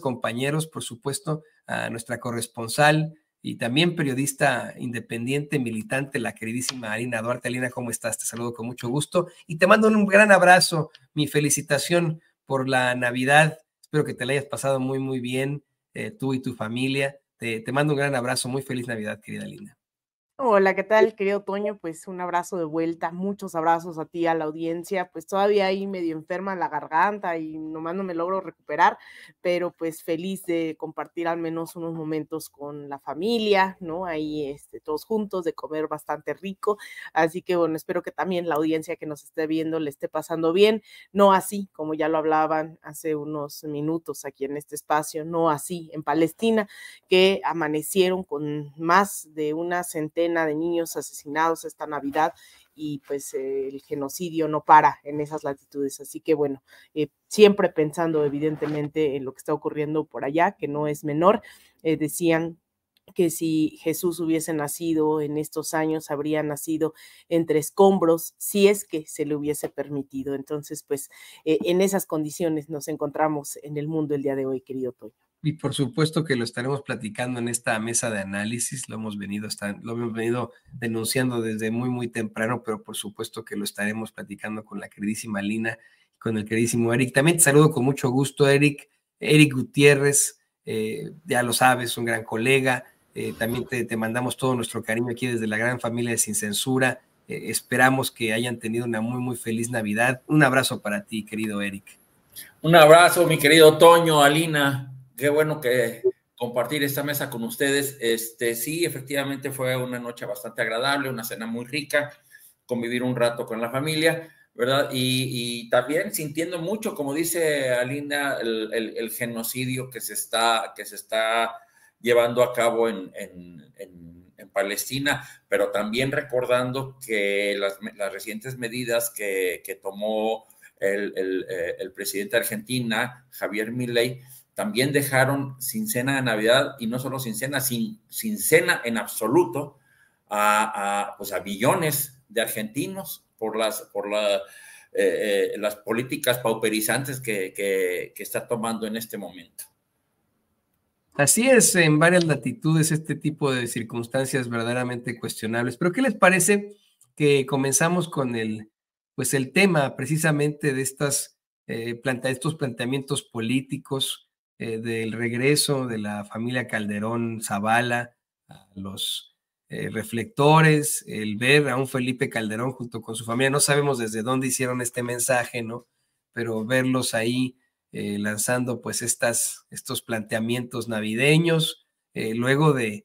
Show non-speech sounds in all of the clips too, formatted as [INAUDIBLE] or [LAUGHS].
compañeros, por supuesto, a nuestra corresponsal y también periodista independiente, militante, la queridísima Alina Duarte. Alina, ¿cómo estás? Te saludo con mucho gusto y te mando un gran abrazo, mi felicitación por la Navidad. Espero que te la hayas pasado muy, muy bien, eh, tú y tu familia. Te, te mando un gran abrazo, muy feliz Navidad, querida Alina. Hola, ¿qué tal, querido Toño? Pues un abrazo de vuelta, muchos abrazos a ti, a la audiencia. Pues todavía ahí medio enferma la garganta y nomás no me logro recuperar, pero pues feliz de compartir al menos unos momentos con la familia, ¿no? Ahí este, todos juntos, de comer bastante rico. Así que bueno, espero que también la audiencia que nos esté viendo le esté pasando bien, no así como ya lo hablaban hace unos minutos aquí en este espacio, no así en Palestina, que amanecieron con más de una centena de niños asesinados esta Navidad y pues el genocidio no para en esas latitudes. Así que bueno, eh, siempre pensando evidentemente en lo que está ocurriendo por allá, que no es menor, eh, decían que si Jesús hubiese nacido en estos años, habría nacido entre escombros, si es que se le hubiese permitido. Entonces, pues eh, en esas condiciones nos encontramos en el mundo el día de hoy, querido Toño. Y por supuesto que lo estaremos platicando en esta mesa de análisis, lo hemos venido, lo hemos venido denunciando desde muy, muy temprano, pero por supuesto que lo estaremos platicando con la queridísima Lina con el queridísimo Eric. También te saludo con mucho gusto, Eric, Eric Gutiérrez, eh, ya lo sabes, un gran colega, eh, también te, te, mandamos todo nuestro cariño aquí desde la gran familia de Sin Censura. Eh, esperamos que hayan tenido una muy, muy feliz Navidad. Un abrazo para ti, querido Eric. Un abrazo, mi querido Toño, Alina. Qué bueno que compartir esta mesa con ustedes. Este, sí, efectivamente fue una noche bastante agradable, una cena muy rica, convivir un rato con la familia. ¿verdad? Y, también sintiendo mucho, como dice Alina, el, el, el genocidio que se está, que se está llevando a cabo en, en, en, Palestina, pero también recordando que las, recientes medidas que, tomó eh, el, presidente de Argentina, Javier Milei, también dejaron sin cena de Navidad y no solo sin cena, sin, cena en absoluto a, a, pues a billones de argentinos por las, por la, eh, eh, las políticas pauperizantes que, que está tomando en este momento. Así es, en varias latitudes este tipo de circunstancias verdaderamente cuestionables. Pero ¿qué les parece que comenzamos con el, pues el tema precisamente de estas, eh, estos planteamientos políticos, eh, del regreso de la familia Calderón Zavala a los eh, reflectores, el ver a un Felipe Calderón junto con su familia, no sabemos desde dónde hicieron este mensaje, ¿no? Pero verlos ahí eh, lanzando pues estas, estos planteamientos navideños, eh, luego de,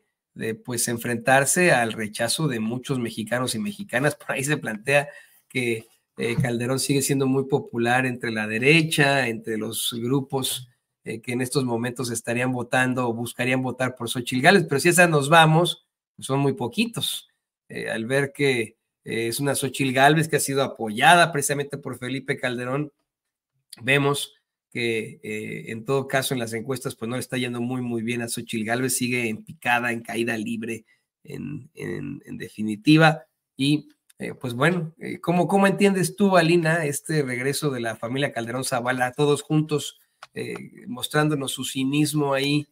pues enfrentarse al rechazo de muchos mexicanos y mexicanas. [LAUGHS] Por ahí se plantea que eh, Calderón sigue siendo muy popular entre la derecha, entre los grupos que en estos momentos estarían votando o buscarían votar por Xochitl Gales, pero si esas nos vamos, pues, son muy poquitos. al ver que es una Xochitl Gales que ha sido apoyada precisamente por Felipe Calderón, vemos que eh, en todo caso en las encuestas pues no le está yendo muy muy bien a Xochitl Galvez, sigue en picada, en caída libre, en, definitiva. Y eh, pues bueno, eh, ¿cómo, entiendes tú, Alina, este regreso de la familia Calderón Zavala, todos juntos, mostrándonos su cinismo ahí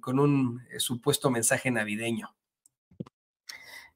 con un supuesto mensaje navideño?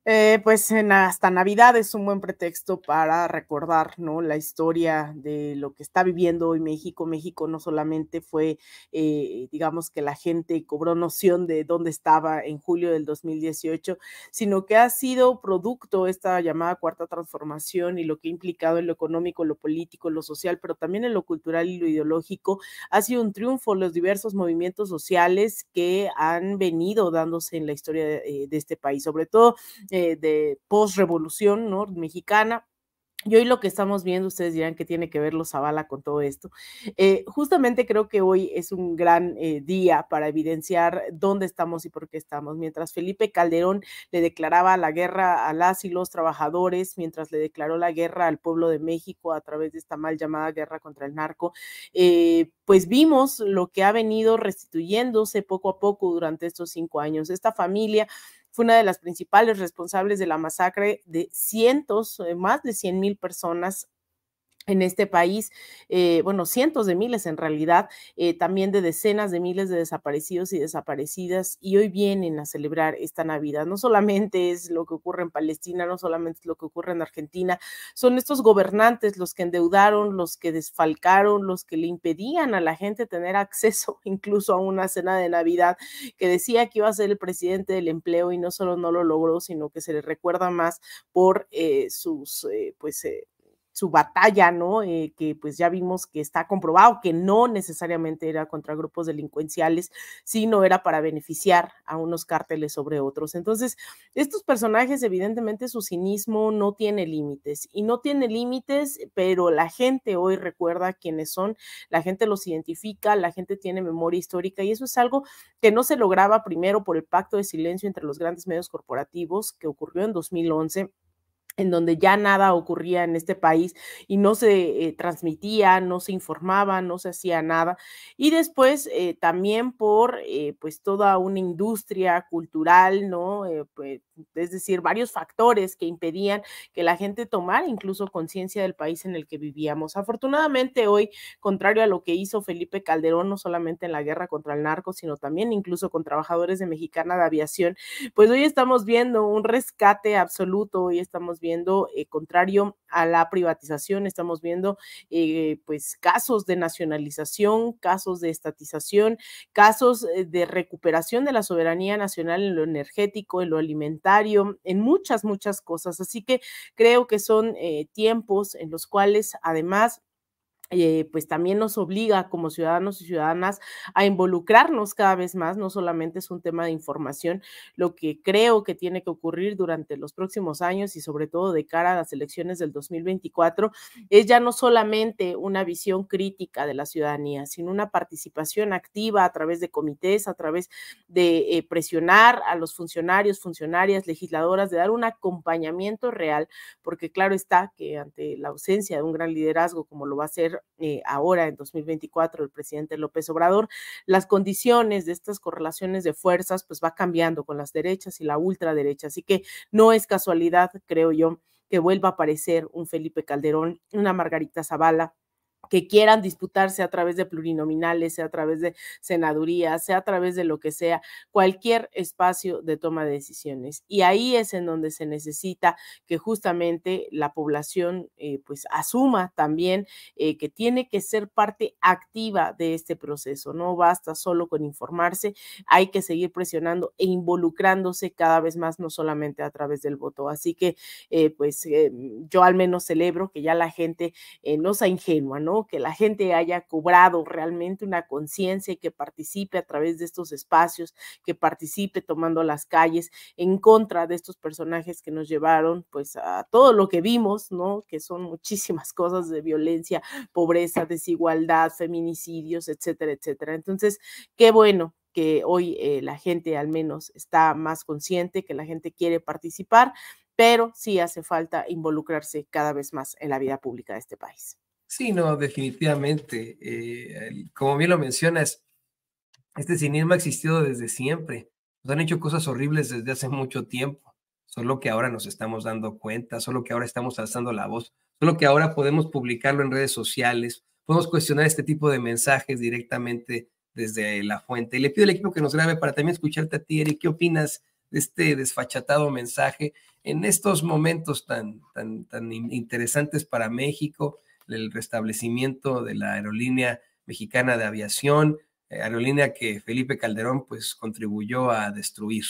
Eh, pues en hasta Navidad es un buen pretexto para recordar ¿no? la historia de lo que está viviendo hoy México. México no solamente fue, eh, digamos que la gente cobró noción de dónde estaba en julio del 2018, sino que ha sido producto esta llamada cuarta transformación y lo que ha implicado en lo económico, lo político, lo social, pero también en lo cultural y lo ideológico. Ha sido un triunfo los diversos movimientos sociales que han venido dándose en la historia de eh, este país, sobre todo eh, de post-revolución mexicana. Y hoy lo que estamos viendo, ustedes dirán que tiene que ver los Zavala con todo esto. Eh, justamente creo que hoy es un gran eh, día para evidenciar dónde estamos y por qué estamos. Mientras Felipe Calderón le declaraba la guerra a las y los trabajadores, mientras le declaró la guerra al pueblo de México a través de esta mal llamada guerra contra el narco, pues vimos lo que ha venido restituyéndose poco a poco durante estos cinco años. Esta familia fue una de las principales responsables de la masacre de cientos, eh, más de 100 mil personas en este país, eh, bueno, cientos de miles en realidad, eh, también de decenas de miles de desaparecidos y desaparecidas, y hoy vienen a celebrar esta Navidad. No solamente es lo que ocurre en Palestina, no solamente es lo que ocurre en Argentina, son estos gobernantes los que endeudaron, los que desfalcaron, los que le impedían a la gente tener acceso [LAUGHS] incluso a una cena de Navidad, que decía que iba a ser el presidente del empleo y no solo no lo logró, sino que se le recuerda más por eh, sus, pues, su batalla, ¿no? Eh, que pues ya vimos que está comprobado que no necesariamente era contra grupos delincuenciales, sino era para beneficiar a unos cárteles sobre otros. Entonces, estos personajes, evidentemente, su cinismo no tiene límites y no tiene límites, pero la gente hoy recuerda quiénes son, la gente los identifica, la gente tiene memoria histórica y eso es algo que no se lograba primero por el pacto de silencio entre los grandes medios corporativos que ocurrió en 2011 en donde ya nada ocurría en este país y no se eh, transmitía, no se informaba, no se hacía nada. Y después eh, también por eh, pues toda una industria cultural, ¿no? Pues, es decir, varios factores que impedían que la gente tomara incluso conciencia del país en el que vivíamos. Afortunadamente hoy, contrario a lo que hizo Felipe Calderón, no solamente en la guerra contra el narco, sino también incluso con trabajadores de Mexicana de Aviación, pues hoy estamos viendo un rescate absoluto, hoy estamos viendo eh, contrario a la privatización, estamos viendo eh, pues casos de nacionalización, casos de estatización, casos eh, de recuperación de la soberanía nacional en lo energético, en lo alimentario, en muchas, muchas cosas. Así que creo que son tiempos en los cuales además eh, pues también nos obliga como ciudadanos y ciudadanas a involucrarnos cada vez más, no solamente es un tema de información, lo que creo que tiene que ocurrir durante los próximos años y sobre todo de cara a las elecciones del 2024 es ya no solamente una visión crítica de la ciudadanía, sino una participación activa a través de comités, a través de eh, presionar a los funcionarios, funcionarias, legisladoras, de dar un acompañamiento real, porque claro está que ante la ausencia de un gran liderazgo como lo va a ser eh, ahora en 2024 el presidente López Obrador, las condiciones de estas correlaciones de fuerzas pues va cambiando con las derechas y la ultraderecha. Así que no es casualidad, creo yo, que vuelva a aparecer un Felipe Calderón, una Margarita Zavala que quieran disputarse a través de plurinominales, sea a través de senadurías, sea a través de lo que sea, cualquier espacio de toma de decisiones. Y ahí es en donde se necesita que justamente la población eh, pues asuma también eh, que tiene que ser parte activa de este proceso. No basta solo con informarse, hay que seguir presionando e involucrándose cada vez más, no solamente a través del voto. Así que eh, pues yo al menos celebro que ya la gente no sea ingenua, ¿no? Que la gente haya cobrado realmente una conciencia y que participe a través de estos espacios, que participe tomando las calles en contra de estos personajes que nos llevaron pues a todo lo que vimos, ¿no? Que son muchísimas cosas de violencia, pobreza, desigualdad, feminicidios, etcétera, etcétera. Entonces, qué bueno que hoy eh, la gente al menos está más consciente, que la gente quiere participar, pero sí hace falta involucrarse cada vez más en la vida pública de este país. Sí, no, definitivamente. Eh, como bien lo mencionas, este cinismo ha existido desde siempre. Nos han hecho cosas horribles desde hace mucho tiempo. Solo que ahora nos estamos dando cuenta, solo que ahora estamos alzando la voz, solo que ahora podemos publicarlo en redes sociales, podemos cuestionar este tipo de mensajes directamente desde la fuente. Y le pido al equipo que nos grabe para también escucharte a ti, Eric. ¿Qué opinas de este desfachatado mensaje en estos momentos tan, tan, tan interesantes para México? el restablecimiento de la aerolínea mexicana de aviación, eh, aerolínea que Felipe Calderón pues contribuyó a destruir.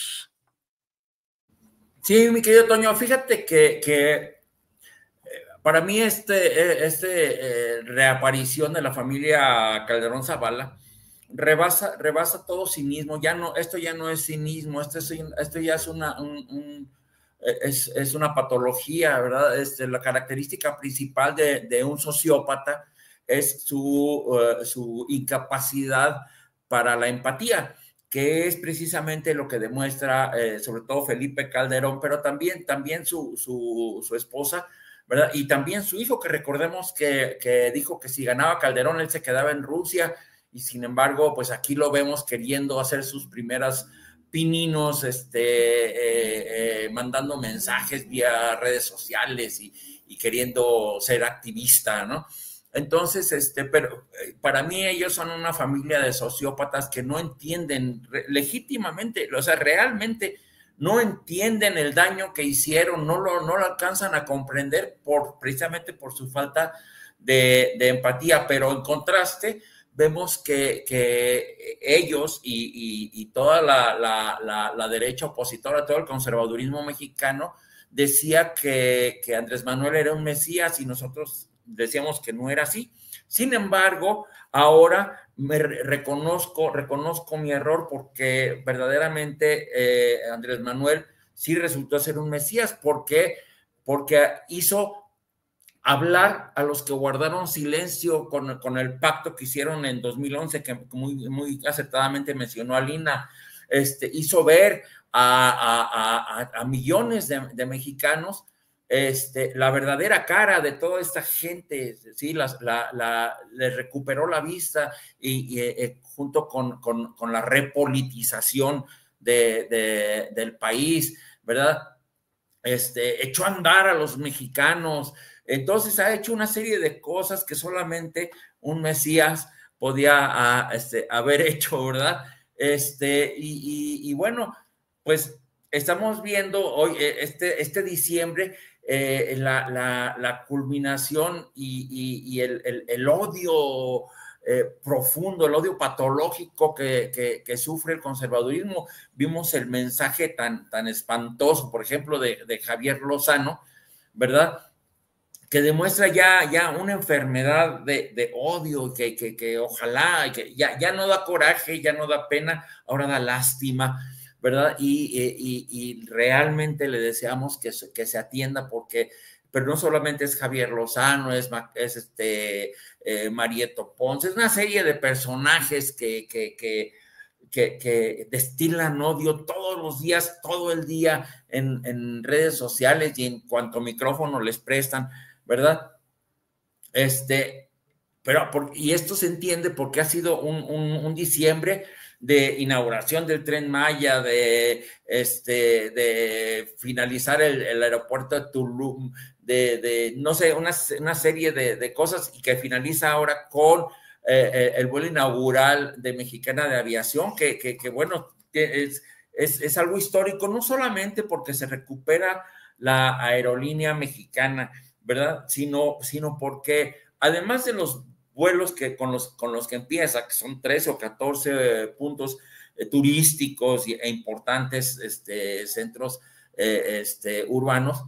Sí, mi querido Toño, fíjate que, eh, para mí este, eh, este reaparición de la familia Calderón Zavala rebasa, rebasa todo cinismo, ya no, esto ya no es cinismo, esto, esto ya es una, un, es, una patología, ¿verdad? Este, la característica principal de, un sociópata es su, eh, su, incapacidad para la empatía, que es precisamente lo que demuestra eh, sobre todo Felipe Calderón, pero también, también su, su, su esposa, ¿verdad? Y también su hijo, que recordemos que, que, dijo que si ganaba Calderón, él se quedaba en Rusia, y sin embargo, pues aquí lo vemos queriendo hacer sus primeras pininos este, eh, eh, mandando mensajes vía redes sociales y, queriendo ser activista, ¿no? Entonces, este, pero eh, para mí ellos son una familia de sociópatas que no entienden legítimamente, o sea, realmente no entienden el daño que hicieron, no lo, no lo alcanzan a comprender por, precisamente por su falta de empatía, pero en contraste, vemos que, ellos y, toda la, la, derecha opositora, todo el conservadurismo mexicano, decía que, Andrés Manuel era un mesías y nosotros decíamos que no era así. Sin embargo, ahora me reconozco, reconozco mi error porque verdaderamente eh, Andrés Manuel sí resultó ser un mesías porque, porque hizo hablar a los que guardaron silencio con, el pacto que hicieron en 2011, que muy, muy acertadamente mencionó Alina, este, hizo ver a, millones de, mexicanos este, la verdadera cara de toda esta gente, ¿sí? la, recuperó la vista y, eh, eh, junto con, la repolitización del país, ¿verdad? Este, echó a andar a los mexicanos, entonces ha hecho una serie de cosas que solamente un Mesías podía ah, este, haber [LAUGHS] hecho, ¿verdad? Este, y, bueno, pues estamos viendo hoy, eh, este, este diciembre, eh, la, culminación y, el, odio eh, profundo, el odio patológico que, sufre el conservadurismo. Vimos el mensaje tan, tan espantoso, por ejemplo, de Javier Lozano, ¿verdad? que demuestra ya, ya una enfermedad de, odio, que, ojalá, que ya, no da coraje, ya no da pena, ahora da lástima, ¿verdad? Y, realmente le deseamos que, que se atienda porque pero no solamente es Javier Lozano, es, es este, eh, Ponce, es una serie de personajes que, que, destilan odio todos los días, todo el día en, en redes sociales y en cuanto micrófono les prestan. ¿verdad? Este, pero, y esto se entiende porque ha sido un, diciembre de inauguración del tren Maya, de, este, de finalizar el, aeropuerto de Tulum, de, no sé, una, serie de, cosas y que finaliza ahora con eh, eh, el vuelo inaugural de Mexicana de Aviación, que, que, que bueno, es, es, es, algo histórico, no solamente porque se recupera la aerolínea mexicana, ¿verdad? Sino, sino porque además de los vuelos que con los, con los que empieza, que son 13 o 14 eh, puntos eh, turísticos e importantes este, centros eh, este, urbanos,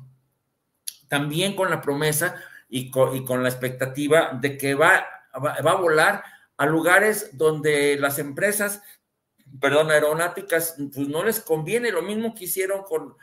también con la promesa y con, y con la expectativa de que va, va, va, a volar a lugares donde las empresas, perdón, aeronáuticas, pues no les conviene, lo mismo que hicieron con,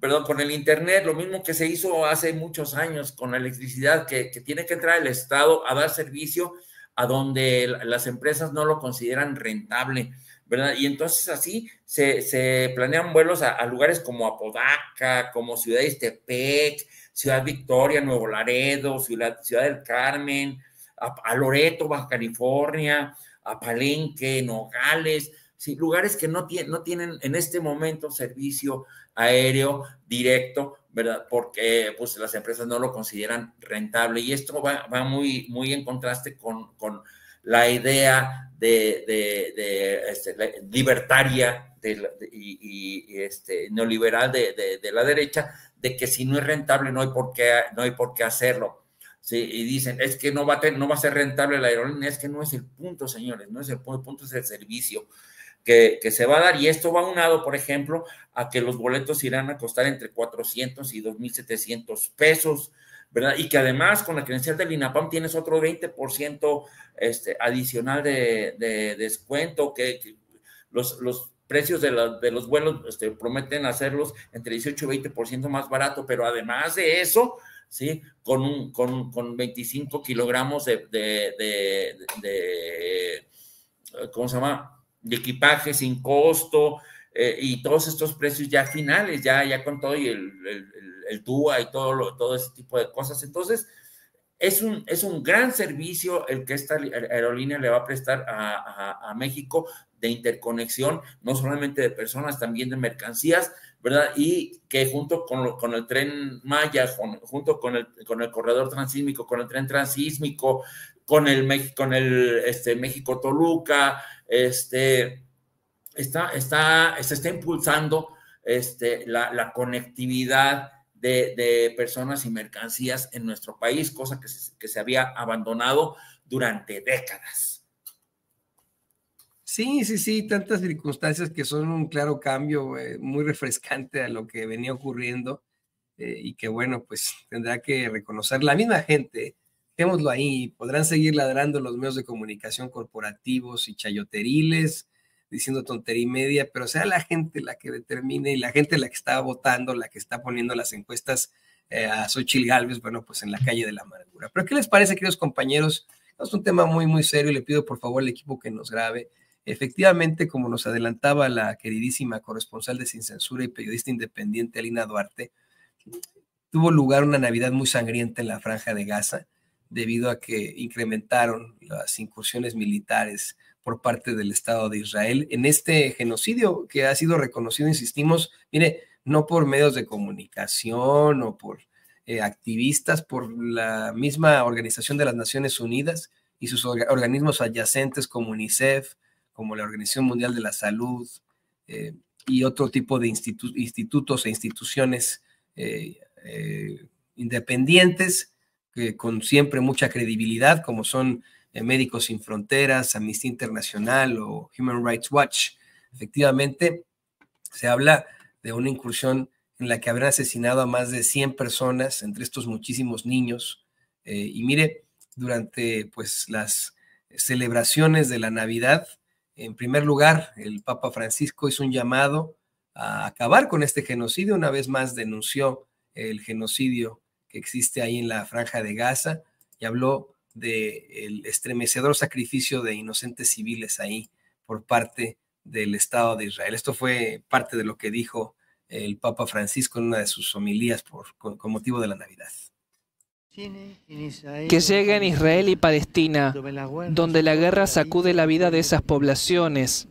perdón, con el Internet, lo mismo que se hizo hace muchos años con la electricidad, que, tiene que entrar el Estado a dar servicio a donde las empresas no lo consideran rentable, ¿verdad? Y entonces así se, planean vuelos a, lugares como Apodaca, como Ciudad Estepec Ciudad Victoria, Nuevo Laredo, Ciudad, Ciudad del Carmen, a Loreto, Baja California, a Palenque, Nogales, ¿sí? lugares que no, no tienen en este momento servicio aéreo directo, ¿verdad? Porque pues, las empresas no lo consideran rentable y esto va, muy, muy en contraste con, con la idea de, este, libertaria y, este, neoliberal de, la derecha, de que si no es rentable no hay por qué, no hay por qué hacerlo. Sí, y dicen, es que no va, a no va a ser rentable la aerolínea, es que no es el punto, señores, no es el punto, el punto es el servicio que, se va a dar. Y esto va unado, por ejemplo, a que los boletos irán a costar entre 400 y 2.700 pesos, ¿verdad? Y que además con la credencial del INAPAM tienes otro 20% este, adicional de, descuento, que, los, los precios de, de los vuelos este, prometen hacerlos entre 18 y 20% más barato, pero además de eso... ¿Sí? Con, un, con, con 25 kilogramos de, de, de, ¿cómo se llama? de equipaje sin costo eh, y todos estos precios ya finales, ya, ya con todo y el, el, el DUA y todo, todo ese tipo de cosas. Entonces, es un, es un gran servicio el que esta aerolínea le va a prestar a, a, México de interconexión, no solamente de personas, también de mercancías, ¿verdad? Y que junto con, con el tren Maya, junto con el, con el corredor transísmico, con el tren transísmico, con el, con el este, México-Toluca, este, está, está, se está impulsando este, la, conectividad de, personas y mercancías en nuestro país, cosa que se, había abandonado durante décadas. Sí, sí, sí, tantas circunstancias que son un claro cambio eh, muy refrescante a lo que venía ocurriendo eh, y que bueno, pues tendrá que reconocer la misma gente Dejémoslo ahí, podrán seguir ladrando los medios de comunicación corporativos y chayoteriles, diciendo tontería y media, pero sea la gente la que determine y la gente la que está votando, la que está poniendo las encuestas eh, a Xochitl Galvez, bueno, pues en la calle de la amargura. Pero ¿qué les parece, queridos compañeros? Es un tema muy, muy serio y le pido por favor al equipo que nos grabe. Efectivamente, como nos adelantaba la queridísima corresponsal de Sin Censura y periodista independiente Alina Duarte, tuvo lugar una Navidad muy sangrienta en la franja de Gaza debido a que incrementaron las incursiones militares por parte del Estado de Israel en este genocidio que ha sido reconocido, insistimos, mire, no por medios de comunicación o por eh, activistas, por la misma Organización de las Naciones Unidas y sus organismos adyacentes como UNICEF, como la Organización Mundial de la Salud eh, y otro tipo de institutos e instituciones eh, independientes con siempre mucha credibilidad, como son eh, Médicos Sin Fronteras, Amnistía Internacional o Human Rights Watch. Efectivamente, se habla de una incursión en la que habrán asesinado a más de 100 personas, entre estos muchísimos niños. Eh, y mire, durante pues las celebraciones de la Navidad, en primer lugar, el Papa Francisco hizo un llamado a acabar con este genocidio. Una vez más denunció el genocidio que existe ahí en la franja de Gaza y habló del estremecedor sacrificio de inocentes civiles ahí por parte del Estado de Israel. Esto fue parte de lo que dijo el Papa Francisco en una de sus homilías por, con, motivo de la Navidad. Que llegue en Israel y Palestina, donde la guerra sacude la vida de esas poblaciones.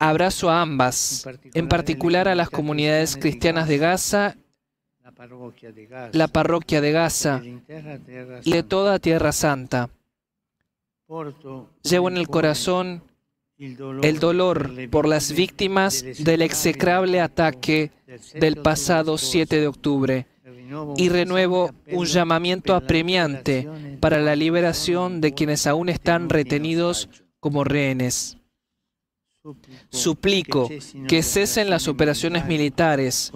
Abrazo a ambas, en particular a las comunidades cristianas de Gaza la parroquia de Gaza y de toda Tierra Santa. Llevo en el corazón el dolor por las víctimas del execrable ataque del pasado 7 de octubre y renuevo un llamamiento apremiante para la liberación de quienes aún están retenidos como rehenes. Suplico que cesen las operaciones militares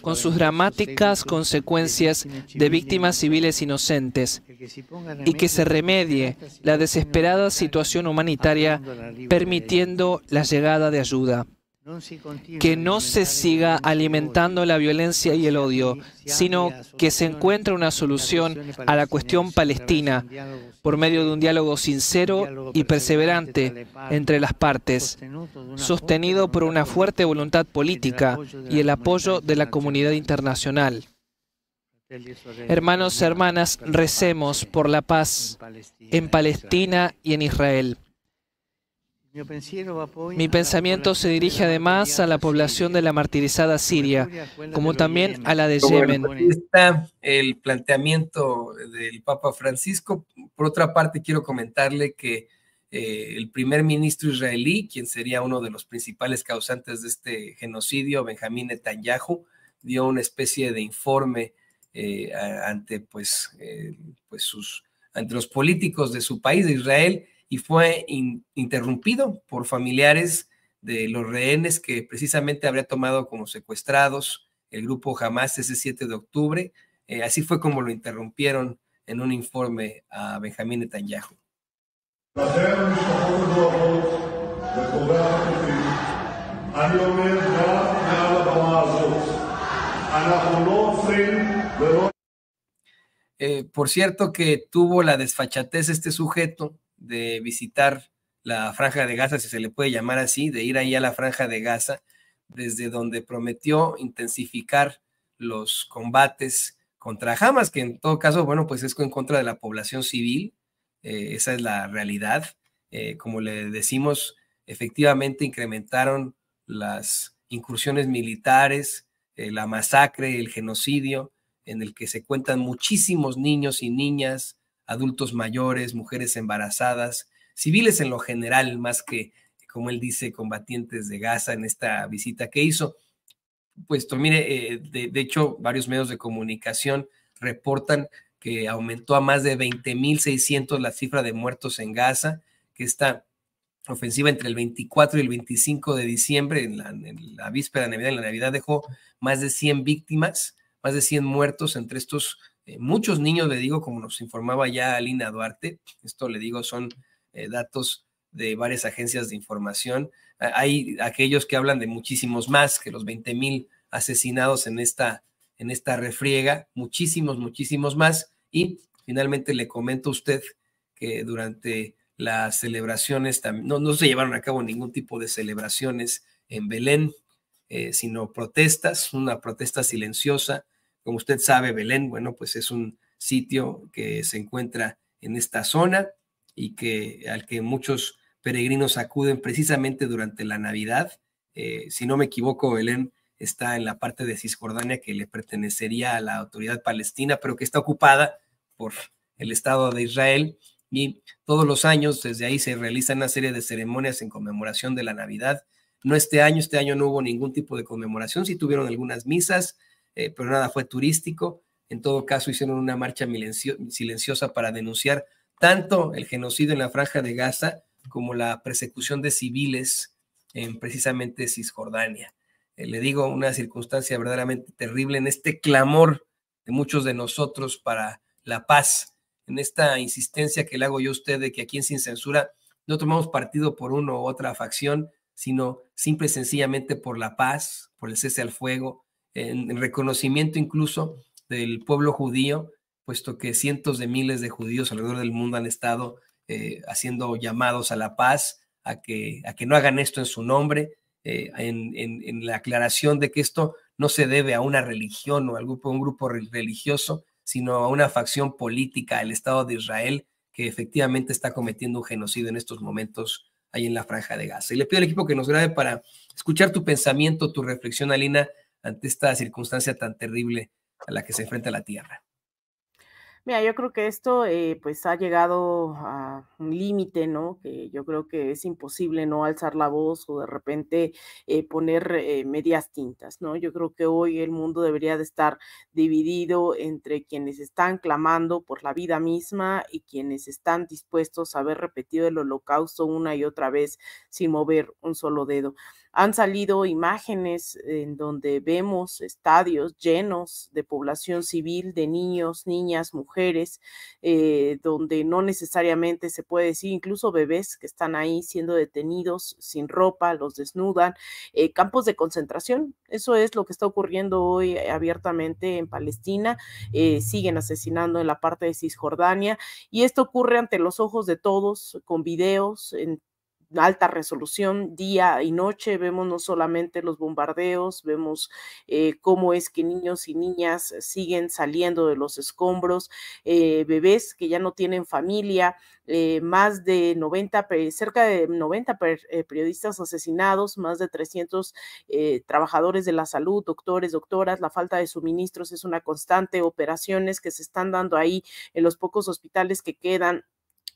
con sus dramáticas consecuencias de víctimas civiles inocentes y que se remedie la desesperada situación humanitaria permitiendo la llegada de ayuda que no se siga alimentando la violencia y el odio, sino que se encuentre una solución a la cuestión palestina por medio de un diálogo sincero y perseverante entre las partes, sostenido por una fuerte voluntad política y el apoyo de la comunidad internacional. Hermanos y hermanas, recemos por la paz en Palestina y en Israel. Mi pensamiento se dirige además a la población de la martirizada Siria, como también a la de Yemen. está el planteamiento del Papa Francisco. Por otra parte, quiero comentarle que eh, el primer ministro israelí, quien sería uno de los principales causantes de este genocidio, Benjamín Netanyahu, dio una especie de informe eh, ante, pues, eh, pues sus, ante los políticos de su país, de Israel, y fue interrumpido por familiares de los rehenes que precisamente habría tomado como secuestrados el grupo Hamas ese 7 de octubre. Eh, así fue como lo interrumpieron en un informe a Benjamín Netanyahu. Eh, por cierto que tuvo la desfachatez este sujeto de visitar la franja de Gaza, si se le puede llamar así, de ir ahí a la franja de Gaza, desde donde prometió intensificar los combates contra Hamas, que en todo caso, bueno, pues es en contra de la población civil, eh, esa es la realidad. Eh, como le decimos, efectivamente incrementaron las incursiones militares, eh, la masacre, el genocidio, en el que se cuentan muchísimos niños y niñas, adultos mayores, mujeres embarazadas, civiles en lo general, más que, como él dice, combatientes de Gaza en esta visita que hizo. Puesto, mire, eh, de, hecho, varios medios de comunicación reportan que aumentó a más de 20.600 la cifra de muertos en Gaza, que esta ofensiva entre el 24 y el 25 de diciembre, en la, en la víspera de Navidad, en la Navidad dejó más de 100 víctimas, más de 100 muertos entre estos eh, muchos niños, le digo, como nos informaba ya Alina Duarte, esto le digo, son eh, datos de varias agencias de información. Hay aquellos que hablan de muchísimos más que los 20 mil asesinados en esta, en esta refriega, muchísimos, muchísimos más. Y finalmente le comento a usted que durante las celebraciones, no, no se llevaron a cabo ningún tipo de celebraciones en Belén, eh, sino protestas, una protesta silenciosa como usted sabe, Belén, bueno, pues es un sitio que se encuentra en esta zona y que al que muchos peregrinos acuden precisamente durante la Navidad. Eh, si no me equivoco, Belén está en la parte de Cisjordania que le pertenecería a la autoridad palestina, pero que está ocupada por el Estado de Israel. Y todos los años desde ahí se realizan una serie de ceremonias en conmemoración de la Navidad. No este año, este año no hubo ningún tipo de conmemoración, sí tuvieron algunas misas, eh, pero nada fue turístico. En todo caso, hicieron una marcha silenciosa para denunciar tanto el genocidio en la franja de Gaza como la persecución de civiles en precisamente Cisjordania. Eh, le digo, una circunstancia verdaderamente terrible en este clamor de muchos de nosotros para la paz, en esta insistencia que le hago yo a usted de que aquí en Sin Censura no tomamos partido por una u otra facción, sino simple y sencillamente por la paz, por el cese al fuego, en reconocimiento incluso del pueblo judío, puesto que cientos de miles de judíos alrededor del mundo han estado eh, haciendo llamados a la paz, a que, a que no hagan esto en su nombre, eh, en, en, la aclaración de que esto no se debe a una religión o a un grupo religioso, sino a una facción política, el Estado de Israel, que efectivamente está cometiendo un genocidio en estos momentos ahí en la franja de Gaza. Y le pido al equipo que nos grabe para escuchar tu pensamiento, tu reflexión, Alina, ante esta circunstancia tan terrible a la que se enfrenta la Tierra? Mira, yo creo que esto eh, pues ha llegado a un límite, ¿no? Que yo creo que es imposible no alzar la voz o de repente eh, poner eh, medias tintas, ¿no? Yo creo que hoy el mundo debería de estar dividido entre quienes están clamando por la vida misma y quienes están dispuestos a ver repetido el holocausto una y otra vez sin mover un solo dedo han salido imágenes en donde vemos estadios llenos de población civil, de niños, niñas, mujeres, eh, donde no necesariamente se puede decir, incluso bebés que están ahí siendo detenidos sin ropa, los desnudan, eh, campos de concentración. Eso es lo que está ocurriendo hoy eh, abiertamente en Palestina. siguen asesinando en la parte de Cisjordania y esto ocurre ante los ojos de todos, con videos, en alta resolución día y noche, vemos no solamente los bombardeos, vemos eh, cómo es que niños y niñas siguen saliendo de los escombros, eh, bebés que ya no tienen familia, eh, más de 90, cerca de 90 periodistas asesinados, más de 300 trabajadores de la salud, doctores, doctoras, la falta de suministros es una constante, operaciones que se están dando ahí en los pocos hospitales que quedan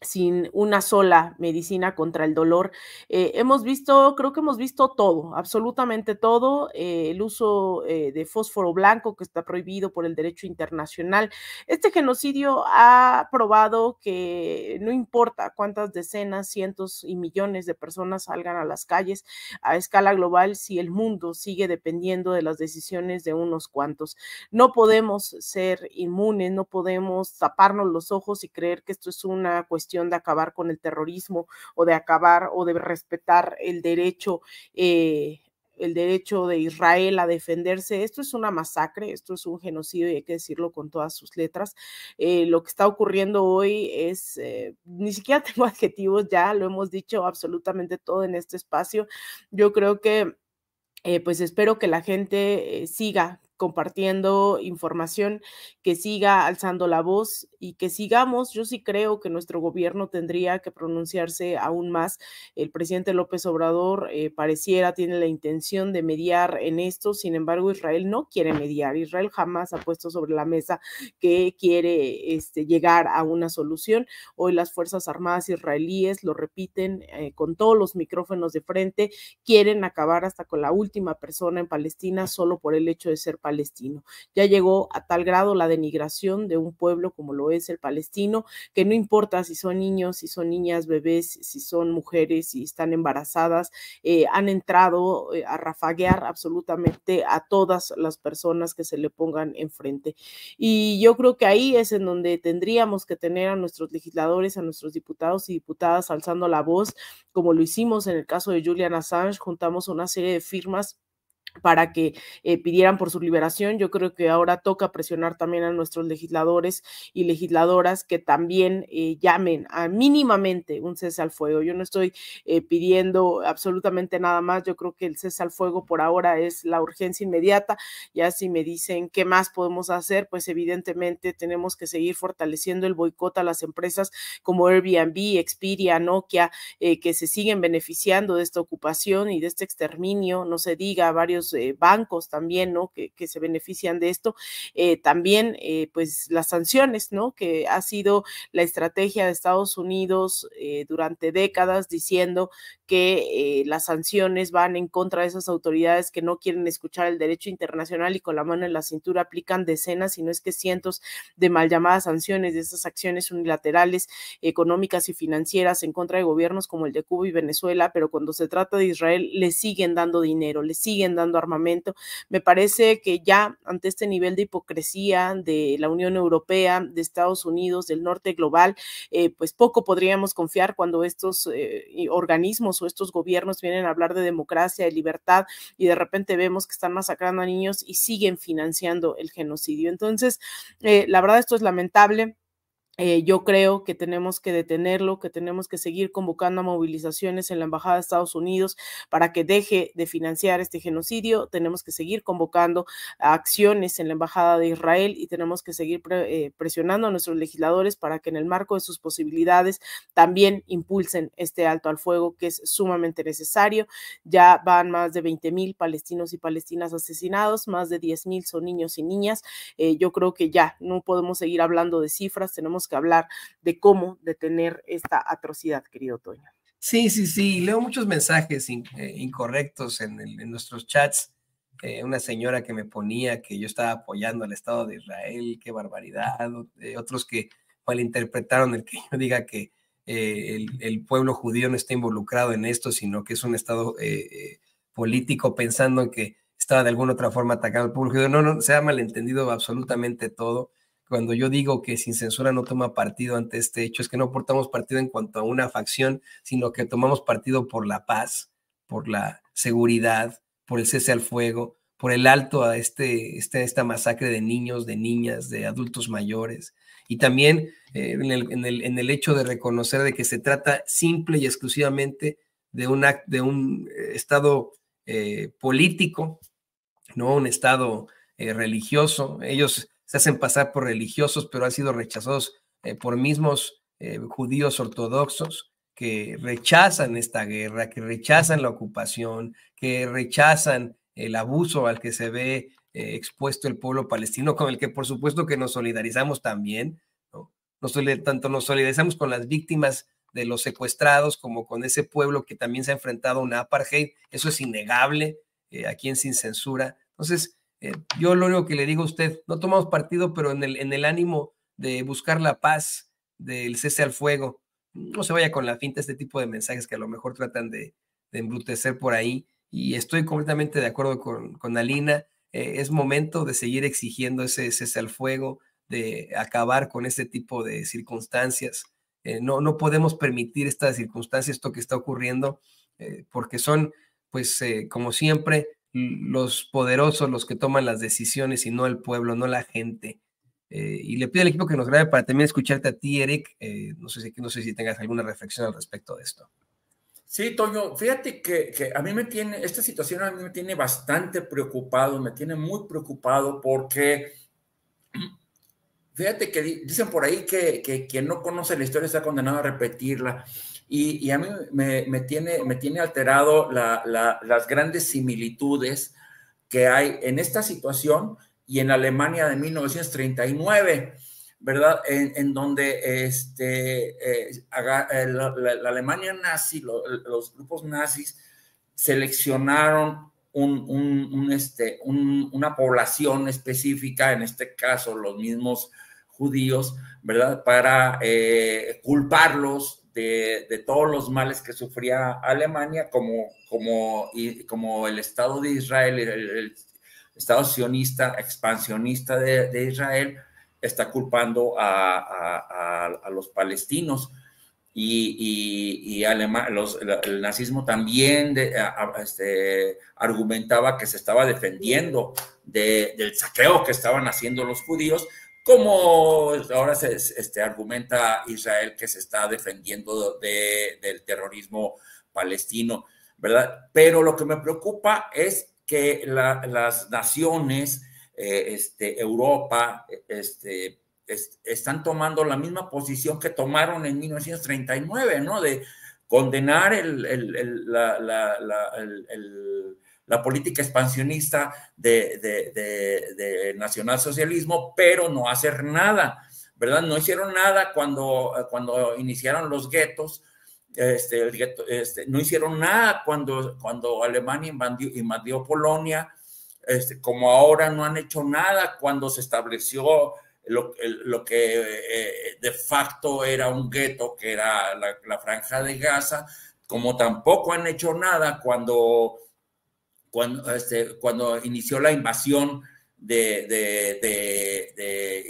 sin una sola medicina contra el dolor. Eh, hemos visto, creo que hemos visto todo, absolutamente todo, eh, el uso eh, de fósforo blanco que está prohibido por el derecho internacional. Este genocidio ha probado que no importa cuántas decenas, cientos y millones de personas salgan a las calles a escala global si el mundo sigue dependiendo de las decisiones de unos cuantos. No podemos ser inmunes, no podemos taparnos los ojos y creer que esto es una cuestión de acabar con el terrorismo o de acabar o de respetar el derecho. Eh, el derecho de Israel a defenderse. Esto es una masacre, esto es un genocidio y hay que decirlo con todas sus letras. Eh, lo que está ocurriendo hoy es, eh, ni siquiera [LAUGHS] tengo adjetivos, ya lo hemos dicho absolutamente todo en este espacio. Yo creo que... pues espero que la gente siga compartiendo información, que siga alzando la voz y que sigamos. Yo sí creo que nuestro gobierno tendría que pronunciarse aún más. El presidente López Obrador eh, pareciera, tiene la intención de mediar en esto, sin embargo Israel no quiere mediar. Israel jamás ha puesto sobre la mesa que quiere este, llegar a una solución. Hoy las Fuerzas Armadas israelíes lo repiten eh, con todos los micrófonos de frente, quieren acabar hasta con la última persona en Palestina solo por el hecho de ser palestina palestino. Ya llegó a tal grado la denigración de un pueblo como lo es el palestino, que no importa si son niños, si son niñas, bebés, si son mujeres, si están embarazadas, eh, han entrado eh, a rafaguear absolutamente a todas las personas que se le pongan enfrente. Y yo creo que ahí es en donde tendríamos que tener a nuestros legisladores, a nuestros diputados y diputadas alzando la voz, como lo hicimos en el caso de Julian Assange, juntamos una serie de firmas para que eh, pidieran por su liberación. Yo creo que ahora toca presionar también a nuestros legisladores y legisladoras que también eh, llamen a mínimamente un cese al fuego. Yo no estoy eh, pidiendo absolutamente nada más. Yo creo que el cese al fuego por ahora es la urgencia inmediata. Ya si me dicen qué más podemos hacer, pues evidentemente tenemos que seguir fortaleciendo el boicot a las empresas como Airbnb, Expedia, Nokia, que se siguen beneficiando de esta ocupación y de este exterminio. No se diga, varios eh, bancos también, ¿no? Que, se benefician de esto. Eh, también, eh, pues, las sanciones, ¿no? Que ha sido la estrategia de Estados Unidos durante décadas diciendo que las sanciones van en contra de esas autoridades que no quieren escuchar el derecho internacional y con la mano en la cintura aplican decenas, si no es que cientos de mal llamadas sanciones, de esas acciones unilaterales, económicas y financieras en contra de gobiernos como el de Cuba y Venezuela, pero cuando se trata de Israel, le siguen dando dinero, le siguen dando armamento. Me parece que ya ante este nivel de hipocresía de la Unión Europea, de Estados Unidos, del norte global, eh, pues poco podríamos confiar cuando estos eh, organismos o estos gobiernos vienen a hablar de democracia, de libertad y de repente vemos que están masacrando a niños y siguen financiando el genocidio. Entonces, eh, la verdad, esto es lamentable eh, yo creo que tenemos que detenerlo, que tenemos que seguir convocando a movilizaciones en la Embajada de Estados Unidos para que deje de financiar este genocidio. Tenemos que seguir convocando a acciones en la Embajada de Israel y tenemos que seguir eh, presionando a nuestros legisladores para que en el marco de sus posibilidades también impulsen este alto al fuego que es sumamente necesario. Ya van más de 20 mil palestinos y palestinas asesinados, más de 10 mil son niños y niñas. Eh, yo creo que ya no podemos seguir hablando de cifras, tenemos que hablar de cómo detener esta atrocidad, querido Toño. Sí, sí, sí, leo muchos mensajes eh, incorrectos en, nuestros chats. Eh, una señora que me ponía que yo estaba apoyando al Estado de Israel, qué barbaridad. Eh, otros que malinterpretaron el que yo diga que el, el, pueblo judío no está involucrado en esto, sino que es un Estado político pensando en que estaba de alguna otra forma atacando al pueblo judío. No, no, se ha malentendido absolutamente todo cuando yo digo que sin censura no toma partido ante este hecho, es que no portamos partido en cuanto a una facción, sino que tomamos partido por la paz, por la seguridad, por el cese al fuego, por el alto a este, este esta masacre de niños, de niñas, de adultos mayores. Y también eh, en, el, hecho de reconocer de que se trata simple y exclusivamente de, de un eh, estado eh, político, no un estado religioso. Ellos se hacen pasar por religiosos, pero han sido rechazados eh, por mismos eh, judíos ortodoxos que rechazan esta guerra, que rechazan la ocupación, que rechazan el abuso al que se ve eh, expuesto el pueblo palestino, con el que por supuesto que nos solidarizamos también, ¿no? tanto nos solidarizamos con las víctimas de los secuestrados como con ese pueblo que también se ha enfrentado a un apartheid, eso es innegable, aquí en Sin Censura. Entonces, eh, yo lo único que le digo a usted, no tomamos partido, pero en el, en el ánimo de buscar la paz, del cese al fuego, no se vaya con la finta este tipo de mensajes que a lo mejor tratan de, embrutecer por ahí. Y estoy completamente de acuerdo con, Alina. Eh, es momento de seguir exigiendo ese cese al fuego, de acabar con este tipo de circunstancias. Eh, no, no podemos permitir estas circunstancias, esto que está ocurriendo, porque son, pues, como siempre, los poderosos los que toman las decisiones y no el pueblo, no la gente. Eh, y le pido al equipo que nos grabe para también escucharte a ti, Eric. Eh, no, sé si, no sé si tengas alguna reflexión al respecto de esto. Sí, Toño, fíjate que, a mí me tiene, esta situación a mí me tiene bastante preocupado, me tiene muy preocupado porque, fíjate que dicen por ahí que quien no conoce la historia está condenado a repetirla. Y, a mí me, tiene, me tiene alterado las grandes similitudes que hay en esta situación y en Alemania de 1939, ¿verdad? En, donde este, eh, eh, la, Alemania nazi, los grupos nazis seleccionaron este, una población específica, en este caso los mismos judíos, ¿verdad? Para eh, culparlos de, todos los males que sufría Alemania como, como, como el Estado de Israel, el, Estado sionista, expansionista de, Israel, está culpando a, los palestinos y, el nazismo también este, argumentaba que se estaba defendiendo del saqueo que estaban haciendo los judíos como ahora se este, argumenta Israel que se está defendiendo del terrorismo palestino, ¿verdad? Pero lo que me preocupa es que las naciones, eh, este, Europa, este, están tomando la misma posición que tomaron en 1939, ¿no? De condenar el la política expansionista de, nacionalsocialismo, pero no hacer nada, ¿verdad? No hicieron nada cuando, cuando iniciaron los guetos, este, este no hicieron nada cuando, cuando Alemania invadió, Polonia, este, como ahora no han hecho nada cuando se estableció lo, que eh, de facto era un gueto, que era la, franja de Gaza, como tampoco han hecho nada cuando cuando, este, cuando inició la invasión de,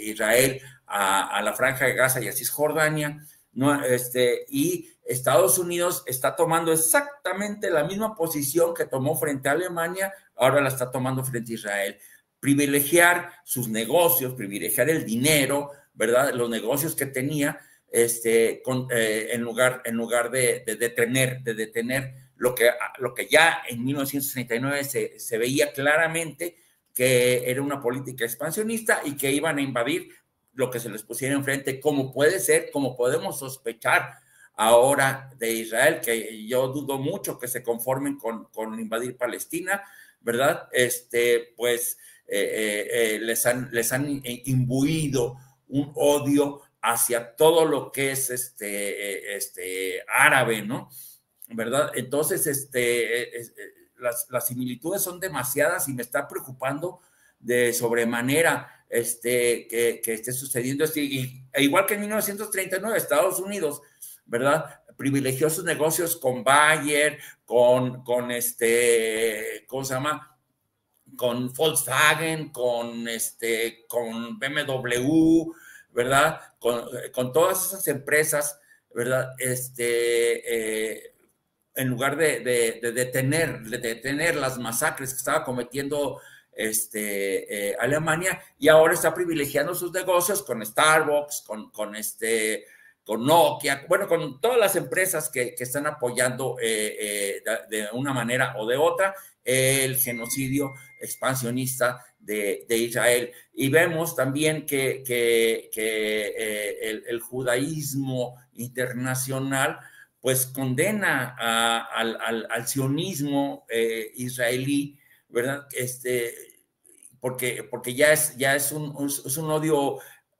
Israel a, la franja de Gaza y a Cisjordania, ¿no? este, y Estados Unidos está tomando exactamente la misma posición que tomó frente a Alemania, ahora la está tomando frente a Israel. Privilegiar sus negocios, privilegiar el dinero, ¿verdad? Los negocios que tenía, este, eh, en lugar, en lugar de detener, de detener lo que, ah, lo que ya en 1969 se, veía claramente que era una política expansionista y que iban a invadir lo que se les pusiera enfrente, como puede ser, como podemos sospechar ahora de Israel, que yo dudo mucho que se conformen con, con invadir Palestina, ¿verdad? Este, pues eh, eh, eh, les, han, les han imbuido un odio hacia todo lo que es este, este árabe, ¿no? ¿verdad? Entonces, este, eh, eh, las, similitudes son demasiadas y me está preocupando de sobremanera este, que, esté sucediendo. E igual que en 1939, Estados Unidos, ¿verdad? Privilegió sus negocios con Bayer, con, con este, ¿cómo se llama? con Volkswagen, con, este, con BMW, ¿verdad? Eh, con, todas esas empresas, ¿verdad? Este, en lugar de, de, detener, detener las masacres que estaba cometiendo este, eh, Alemania y ahora está privilegiando sus negocios con Starbucks, con, con, este, con Nokia, bueno, con todas las empresas que, que están apoyando eh, eh, de una manera o de otra el genocidio expansionista de, de Israel. Y vemos también que, que, el, judaísmo internacional pues condena al, al, sionismo eh, israelí, ¿verdad? Este, porque, porque ya es, ya es un, odio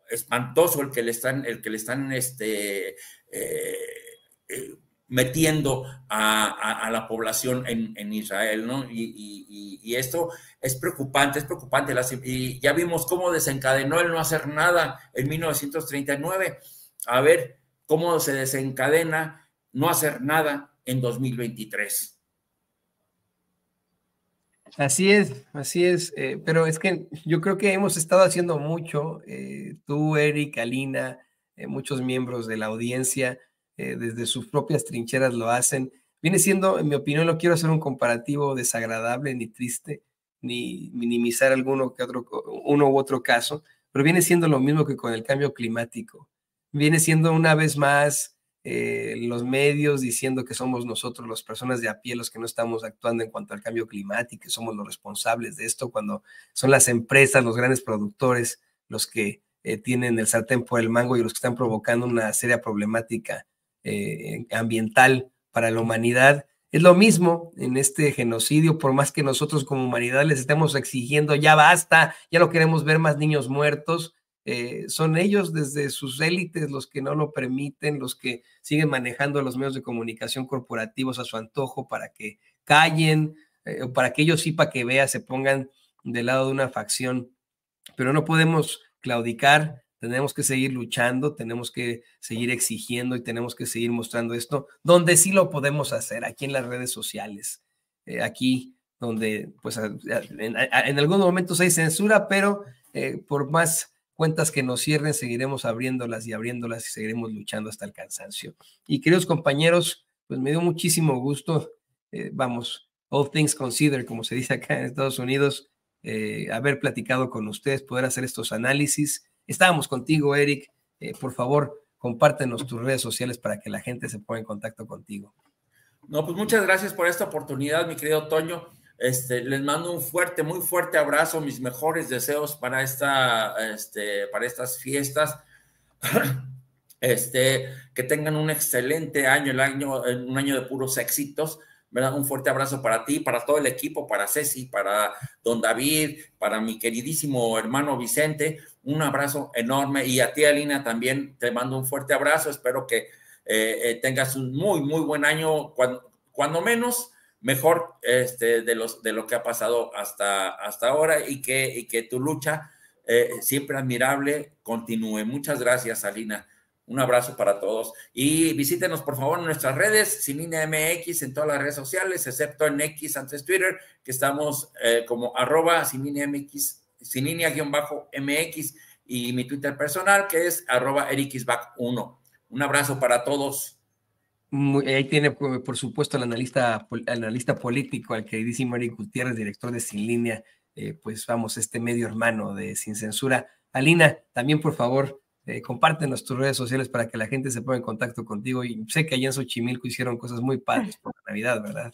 espantoso el que le están, el que le están este, eh, eh, metiendo a, la población en, Israel, ¿no? Y, y, esto es preocupante, es preocupante. y ya vimos cómo desencadenó el no hacer nada en 1939. A ver cómo se desencadena no hacer nada en 2023. Así es, así es, eh, pero es que yo creo que hemos estado haciendo mucho, eh, tú, Eric, Alina, eh, muchos miembros de la audiencia, desde sus propias trincheras lo hacen. Viene siendo, en mi opinión, no quiero hacer un comparativo desagradable ni triste, ni minimizar alguno que otro, uno u otro caso, pero viene siendo lo mismo que con el cambio climático. Viene siendo una vez más eh, los medios diciendo que somos nosotros las personas de a pie los que no estamos actuando en cuanto al cambio climático, que somos los responsables de esto, cuando son las empresas, los grandes productores, los que eh, tienen el sartén por el mango y los que están provocando una seria problemática eh, ambiental para la humanidad. Es lo mismo en este genocidio, por más que nosotros como humanidad les estemos exigiendo, ya basta, ya no queremos ver más niños muertos, eh, son ellos desde sus élites los que no lo permiten, los que siguen manejando los medios de comunicación corporativos a su antojo para que callen, eh, o para que ellos sí, para que vea, se pongan del lado de una facción. Pero no podemos claudicar, tenemos que seguir luchando, tenemos que seguir exigiendo y tenemos que seguir mostrando esto, donde sí lo podemos hacer, aquí en las redes sociales, eh, aquí donde pues en, en, algunos momentos hay censura, pero por más cuentas que nos cierren, seguiremos abriéndolas y abriéndolas y seguiremos luchando hasta el cansancio. Y queridos compañeros, pues me dio muchísimo gusto, eh, vamos, all things considered, como se dice acá en Estados Unidos, eh, haber platicado con ustedes, poder hacer estos análisis. Estábamos contigo, Eric. Eh, por favor, compártenos tus redes sociales para que la gente se ponga en contacto contigo. No, pues muchas gracias por esta oportunidad, mi querido Toño. Este, les mando un fuerte, muy fuerte abrazo, mis mejores deseos para, esta, este, para estas fiestas. [CLEARS THROAT] Este, que tengan un excelente año, el año, eh, un año de puros éxitos. Un fuerte abrazo para ti, para todo el equipo, para Ceci, para don David, para mi queridísimo hermano Vicente. Un abrazo enorme y a ti, Alina, también te mando un fuerte abrazo. Espero que eh, eh, tengas un muy, muy buen año, cuando menos mejor este, de, los, de lo que ha pasado hasta, hasta ahora y que, que tu lucha, eh, siempre admirable, continúe. Muchas gracias, Alina. Un abrazo para todos. Y visítenos, por favor, en nuestras redes, Sin Línea MX, en todas las redes sociales, excepto en X, antes Twitter, que estamos eh, como arroba Sin Línea MX, Sin bajo MX, y mi Twitter personal, que es arroba back 1 Un abrazo para todos. Eh, ahí tiene, por supuesto, el analista, analista político, al queridísimo Mari Gutiérrez, director de Sin Línea, eh, pues vamos, este medio hermano de Sin Censura. Alina, también por favor, eh, compártenos tus redes sociales para que la gente se ponga en contacto contigo. Y sé que allá en Xochimilco hicieron cosas muy padres por la Navidad, ¿verdad?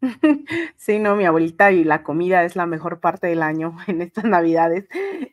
[LAUGHS] Sí, no, mi abuelita y la comida es la mejor parte del año [LAUGHS] en estas navidades.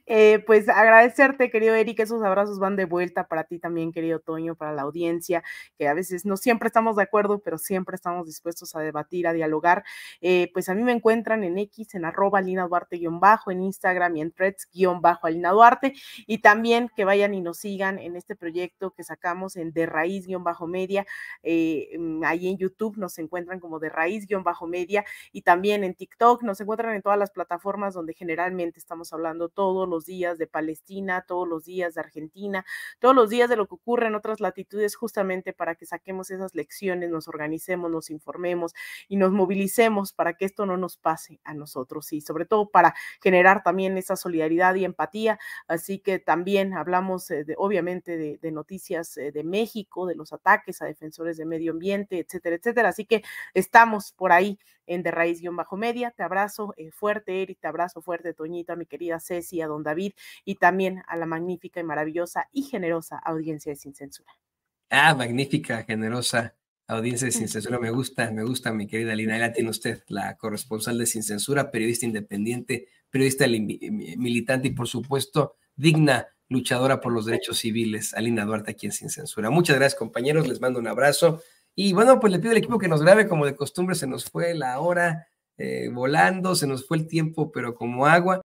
Eh, pues agradecerte, querido Eric, esos abrazos van de vuelta para ti también, querido Toño, para la audiencia, que a veces no siempre estamos de acuerdo, pero siempre estamos dispuestos a debatir, a dialogar. Eh, pues a mí me encuentran en X, en arroba Alina Duarte guión bajo, en Instagram y en threads guión bajo Alina Duarte. Y también que vayan y nos sigan en este proyecto que sacamos en de raíz guión bajo media. Eh, mm, ahí en YouTube nos encuentran como de raíz guión bajo media y también en TikTok. Nos encuentran en todas las plataformas donde generalmente estamos hablando todos los días de Palestina, todos los días de Argentina, todos los días de lo que ocurre en otras latitudes justamente para que saquemos esas lecciones, nos organicemos, nos informemos y nos movilicemos para que esto no nos pase a nosotros y sobre todo para generar también esa solidaridad y empatía. Así que también hablamos eh, de, obviamente de noticias eh, de México, de los ataques a defensores de medio ambiente, etcétera, etcétera. Así que estamos por ahí en de raíz-media. Te abrazo eh, fuerte, Eric, te abrazo fuerte, Toñito, a mi querida Ceci, a don David y también a la magnífica y maravillosa y generosa audiencia de Sin Censura. Ah, magnífica, generosa audiencia de Sin [LAUGHS] Censura. Me gusta, me gusta, mi querida Alina. Ahí la tiene usted, la corresponsal de Sin Censura, periodista independiente, periodista militante y, por supuesto, digna luchadora por los derechos civiles, Alina Duarte, aquí en Sin Censura. Muchas gracias, compañeros. Les mando un abrazo. Y bueno, pues le pido al equipo que nos grabe, como de costumbre, se nos fue la hora eh, volando, se nos fue el tiempo, pero como agua.